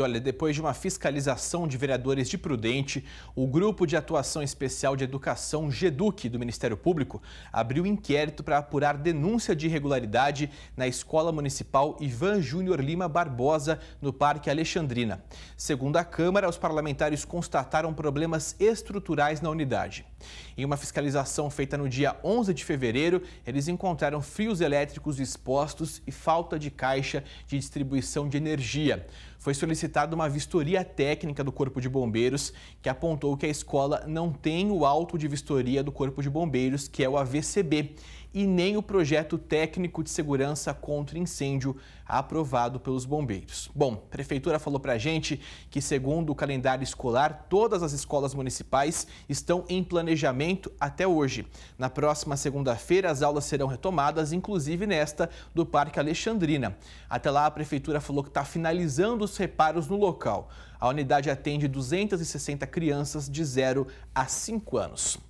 olha, depois de uma fiscalização de vereadores de Prudente, o Grupo de Atuação Especial de Educação, GEDUC, do Ministério Público, abriu inquérito para apurar denúncia de irregularidade na Escola Municipal Ivan Júnior Lima Barbosa, no Parque Alexandrina. Segundo a Câmara, os parlamentares constataram problemas estruturais na unidade. Em uma fiscalização feita no dia 11 de fevereiro, eles encontraram fios elétricos expostos e falta de caixa de distribuição de energia. Foi solicitado solicitada uma vistoria técnica do Corpo de Bombeiros, que apontou que a escola não tem o auto de vistoria do Corpo de Bombeiros, que é o AVCB e nem o projeto técnico de segurança contra incêndio aprovado pelos bombeiros. Bom, a prefeitura falou para a gente que, segundo o calendário escolar, todas as escolas municipais estão em planejamento até hoje. Na próxima segunda-feira, as aulas serão retomadas, inclusive nesta do Parque Alexandrina. Até lá, a prefeitura falou que está finalizando os reparos no local. A unidade atende 260 crianças de 0 a 5 anos.